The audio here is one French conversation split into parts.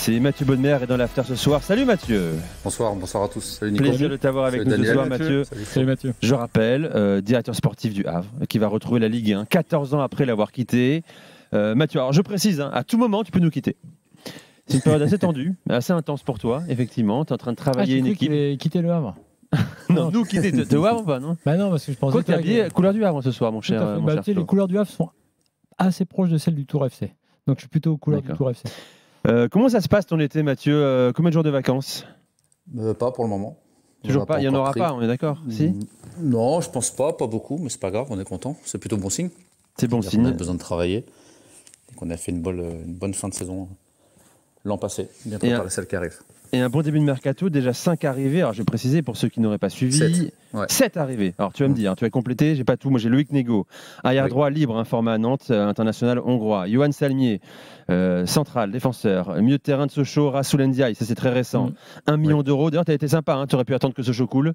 C'est Mathieu Bonnemer et dans l'after ce soir. Salut Mathieu. Bonsoir, bonsoir à tous. Salut Nicolas. Plaisir de t'avoir avec nous ce soir Mathieu. Salut. Mathieu. Je rappelle, euh, directeur sportif du Havre, qui va retrouver la Ligue 1 14 ans après l'avoir quitté. Euh, Mathieu, alors je précise, hein, à tout moment tu peux nous quitter. C'est une période assez tendue, assez intense pour toi, effectivement. Tu es en train de travailler ah, une équipe. Quitter le Havre. non, nous quitter le Havre ou pas non Bah non, parce que je pensais. que habillé couleur du Havre ce soir, mon cher. Bah, les couleurs du Havre sont assez proches de celles du Tour FC. Donc je suis plutôt aux couleurs du Tour FC. Euh, comment ça se passe ton été, Mathieu euh, Combien de jours de vacances euh, Pas pour le moment. Toujours pas, il n'y en aura pas, on est d'accord mm. si Non, je pense pas, pas beaucoup, mais c'est pas grave, on est content, c'est plutôt bon signe. C'est bon signe. On a besoin de travailler, et qu'on a fait une bonne fin de saison l'an passé, bien celle qui arrive. Et un bon début de mercato, déjà 5 arrivées. Alors je vais préciser pour ceux qui n'auraient pas suivi. 7 arrivées. Alors tu vas me mm. dire, hein, tu vas compléter, j'ai pas tout. Moi j'ai Loïc Nego, arrière droit libre, hein, format à Nantes, euh, international hongrois. Johan Salmier, euh, central, défenseur. Milieu de terrain de Sochaux, Rasoul Ndiaye, ça c'est très récent. 1 mm. million d'euros. D'ailleurs, tu as été sympa, hein, tu aurais pu attendre que Sochaux coule.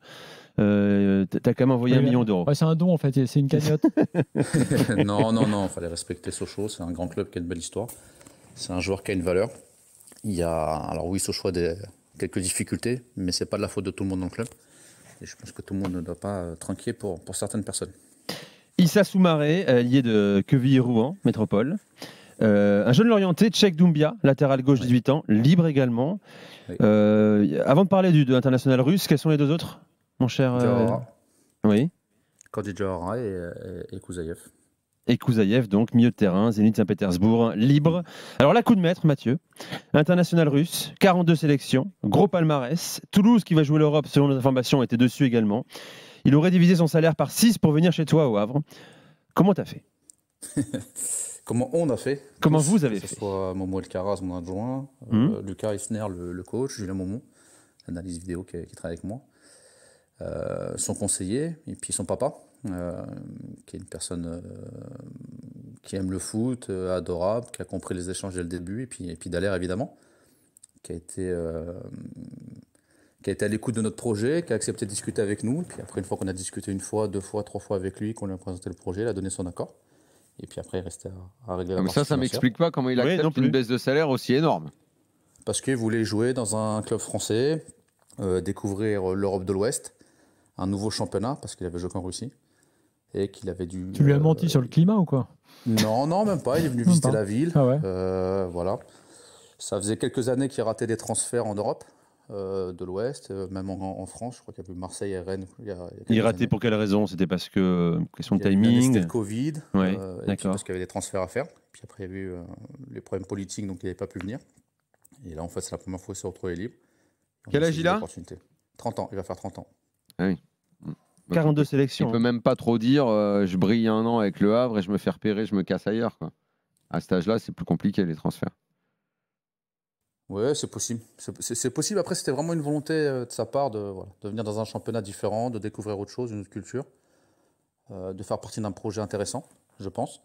Euh, as quand même envoyé 1 million d'euros. c'est un don en fait, c'est une cagnotte. non, non, non, il fallait respecter Sochaux, c'est un grand club qui a une belle histoire. C'est un joueur qui a une valeur. Il y a, alors oui, ce choix des quelques difficultés, mais c'est pas de la faute de tout le monde dans le club. Et je pense que tout le monde ne doit pas euh, tranquiller pour, pour certaines personnes. Issa Soumaré, allié de queville rouen Métropole. Euh, un jeune l'orienté, Tchèque Doumbia, latéral gauche, 18 ans, libre également. Euh, avant de parler du de international russe, quels sont les deux autres, mon cher Oui. Kordi et, et, et Kouzaïev et Kouzaïev, donc milieu de terrain, Zénith Saint-Pétersbourg, libre. Alors là, coup de maître, Mathieu. International russe, 42 sélections, gros palmarès. Toulouse, qui va jouer l'Europe, selon nos informations, était dessus également. Il aurait divisé son salaire par 6 pour venir chez toi au Havre. Comment t'as fait Comment on a fait Comment vous avez fait Que ce soit Momo Elkaraz, mon adjoint, euh, hum. Lucas Isner, le, coach, Julien Momo, analyse vidéo qui, travaille avec moi, euh, son conseiller et puis son papa, euh, qui est une personne qui aime le foot, euh, adorable, qui a compris les échanges dès le début, et puis, et puis Dallaire, évidemment, qui a été, euh, qui à l'écoute de notre projet, qui a accepté de discuter avec nous. puis après, une fois qu'on a discuté une fois, deux fois, trois fois avec lui, qu'on lui a présenté le projet, il a donné son accord. Et puis après, il restait à, à régler la marche Mais ça, ça ne m'explique pas comment il a accepte une baisse de salaire aussi énorme. Parce qu'il voulait jouer dans un club français, euh, découvrir l'Europe de l'Ouest, un nouveau championnat, parce qu'il avait joué qu'en Russie et qu'il avait dû. Tu lui as menti euh, sur le climat ou quoi Non, non, même pas. Il est venu visiter la ville. Ah euh, voilà. Ça faisait quelques années qu'il ratait des transferts en Europe. Euh, de l'Ouest, même en, France. Je crois qu'il y a plus Marseille et Rennes. Il, a, raté pour quelle raison C'était parce que question de timing. C'était le Covid, ouais, parce qu'il y avait des transferts à faire. Puis après, il y a eu les problèmes politiques, donc il n'avait pas pu venir. Et là, en fait, c'est la première fois qu'il s'est retrouvé libre. Quel âge il a 30 ans. Il va faire 30 ans. Ah oui. 42 bah, sélections. Tu peux hein. même pas trop dire euh, je brille un an avec le Havre et je me fais repérer, je me casse ailleurs. À cet âge-là, c'est plus compliqué les transferts. Oui, c'est possible. C'est possible. Après, c'était vraiment une volonté euh, de sa part de, venir dans un championnat différent, de découvrir autre chose, une autre culture, euh, de faire partie d'un projet intéressant, je pense.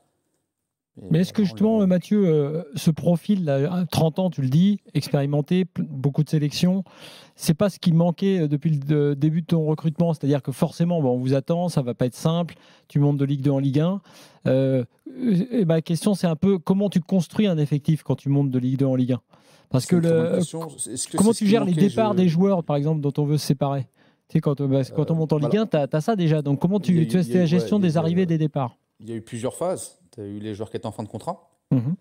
Mais est-ce que justement, Mathieu, euh, ce profil, là, 30 hein, ans, tu le dis, expérimenté, beaucoup de sélections, c'est pas ce qui manquait euh, depuis le euh, début de ton recrutement C'est-à-dire que forcément, on vous attend, ça va pas être simple, tu montes de Ligue 2 en Ligue 1. ma question, c'est un peu comment tu construis un effectif quand tu montes de Ligue 2 en Ligue 1 Parce que, comment tu gères les départs des joueurs, par exemple, dont on veut se séparer tu sais, quand, bah, quand on monte en Ligue 1, tu as, ça déjà. Donc, comment tu, fais la gestion des arrivées et des départs Il y a eu plusieurs phases. Tu as eu les joueurs qui étaient en fin de contrat, mhm.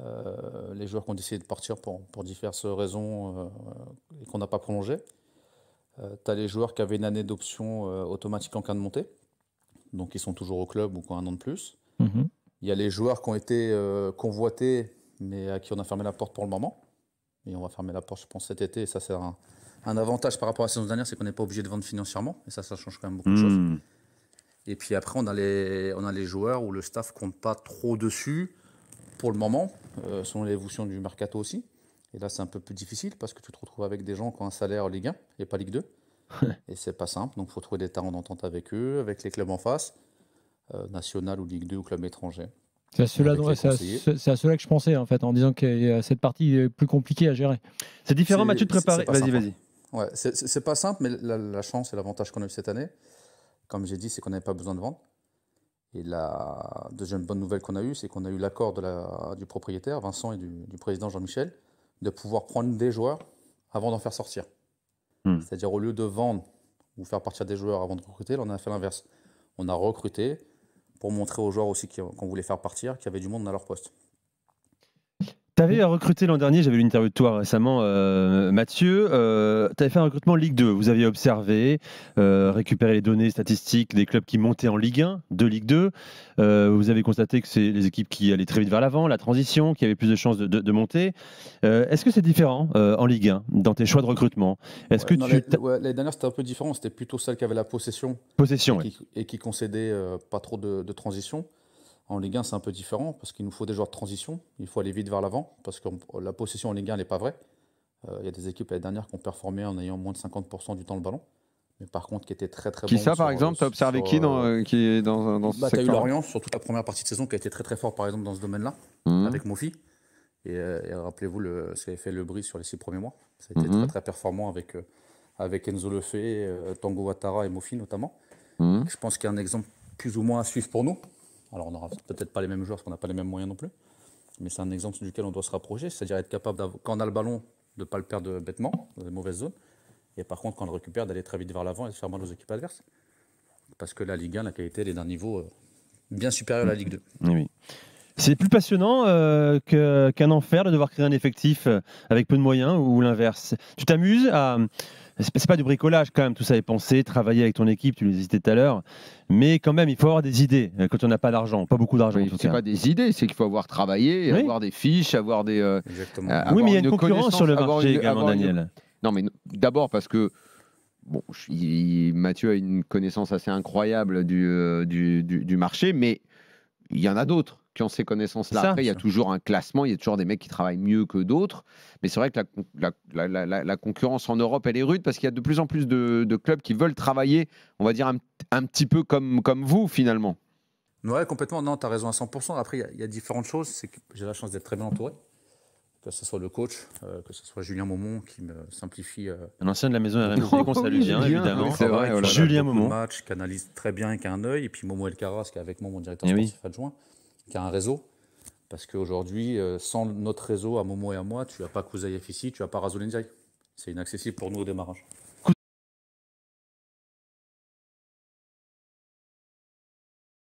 euh, les joueurs qui ont décidé de partir pour, diverses raisons euh, et qu'on n'a pas prolongé. Euh, tu as les joueurs qui avaient une année d'option automatique en cas de montée, donc ils sont toujours au club ou qui un an de plus. Mhm. Il y a les joueurs qui ont été convoités, mais à qui on a fermé la porte pour le moment. Et on va fermer la porte, je pense, cet été, et ça c'est un, un avantage par rapport à la saison dernière, c'est qu'on n'est pas obligé de vendre financièrement, et ça, ça change quand même beaucoup de hmm. choses. Et puis après, on a, les, on a les joueurs où le staff compte pas trop dessus pour le moment, euh, selon l'évolution du mercato aussi. Et là, c'est un peu plus difficile parce que tu te retrouves avec des gens qui ont un salaire Ligue 1 et pas Ligue 2. et c'est pas simple, donc il faut trouver des talents d'entente avec eux, avec les clubs en face, euh, national ou Ligue 2 ou club étranger. C'est à cela que je pensais en fait, en disant que euh, cette partie est plus compliquée à gérer. C'est différent, Mathieu, de préparer. Vas-y, vas-y. Ouais, c'est pas simple, mais la, la chance et l'avantage qu'on a eu cette année, comme j'ai dit, c'est qu'on n'avait pas besoin de vendre. Et la deuxième bonne nouvelle qu'on a eue, c'est qu'on a eu l'accord du propriétaire, Vincent, et du, président Jean-Michel, de pouvoir prendre des joueurs avant d'en faire sortir. Hmm. C'est-à-dire, au lieu de vendre ou faire partir des joueurs avant de recruter, on a fait l'inverse. On a recruté pour montrer aux joueurs aussi qu'on voulait faire partir, qu'il y avait du monde à leur poste. Tu avais recruté l'an dernier, j'avais eu une interview de toi récemment, euh, Mathieu. Euh, tu avais fait un recrutement Ligue 2. Vous aviez observé, euh, récupéré les données statistiques des clubs qui montaient en Ligue 1, de Ligue 2. vous avez constaté que c'est les équipes qui allaient très vite vers l'avant, la transition, qui avaient plus de chances de, monter. Est-ce que c'est différent en Ligue 1 dans tes choix de recrutement Est-ce que tu... dernières, c'était un peu différent. C'était plutôt celle qui avait la possession. Possession, et, qui, concédaient concédait pas trop de, de transition. En Ligue 1, c'est un peu différent parce qu'il nous faut des joueurs de transition. Il faut aller vite vers l'avant parce que la possession en Ligue 1 n'est pas vraie. Euh, il y a des équipes l'année dernière qui ont performé en ayant moins de 50% du temps le ballon. Mais par contre, qui était très très Qui ça, par euh, exemple Tu as observé qui, dans, euh, qui est dans, dans ce bah, secteur Tu as eu Lorient sur toute la première partie de saison qui a été très très fort, par exemple, dans ce domaine-là, mhm. avec Mofi. Et, rappelez-vous le, ce fait Le Bris sur les six premiers mois. Ça a été mhm. très très performant avec, avec Enzo Lefebvre, Tango Watara et Mofi notamment. Mhm. Je pense qu'il y a un exemple plus ou moins à suivre pour nous. Alors on n'aura peut-être pas les mêmes joueurs parce qu'on n'a pas les mêmes moyens non plus. Mais c'est un exemple duquel on doit se rapprocher, c'est-à-dire être capable, quand on a le ballon, de ne pas le perdre bêtement dans les mauvaises zones. Et par contre, quand on le récupère, d'aller très vite vers l'avant et de faire mal aux équipes adverses. Parce que la Ligue 1, la qualité, elle est d'un niveau euh, bien supérieur à la Ligue 2. Oui. C'est plus passionnant euh, qu'un enfer de devoir créer un effectif euh, avec peu de moyens ou l'inverse. Tu t'amuses à. C'est pas du bricolage quand même, tout ça est pensé, travailler avec ton équipe, tu les disais tout à l'heure. Mais quand même, il faut avoir des idées euh, quand on n'a pas d'argent, pas beaucoup d'argent. Oui, c'est pas des idées, c'est qu'il faut avoir travaillé, avoir des fiches, avoir des. oui, mais il y a une, concurrence sur le marché également, Daniel. Non, mais d'abord parce que Bon, Mathieu a une connaissance assez incroyable du, du, du marché, mais il y en a d'autres qui ont ces connaissances-là. Après, il y a toujours un classement, il y a toujours des mecs qui travaillent mieux que d'autres. Mais c'est vrai que la, concurrence en Europe, elle est rude parce qu'il y a de plus en plus de, clubs qui veulent travailler, on va dire, un, petit peu comme, comme vous, finalement. Ouais, complètement. Non, tu as raison à 100%. Après, il y, a différentes choses. C'est que j'ai la chance d'être très bien entouré. Que ce soit le coach, euh, que ce soit Julien Momont qui me simplifie. Euh, un ancien de la maison RMC qu'on salue bien, évidemment. Hein, c'est vrai, Julien Momon. qui analyse très bien et qui a un œil. Et puis Momo Carras, qui est avec moi, mon directeur eh sportif adjoint qui a un réseau. Parce qu'aujourd'hui, euh, sans notre réseau, à Momo et à moi, tu n'as pas Kouzaï ici, tu n'as pas Razolenzaï. C'est inaccessible pour nous au démarrage.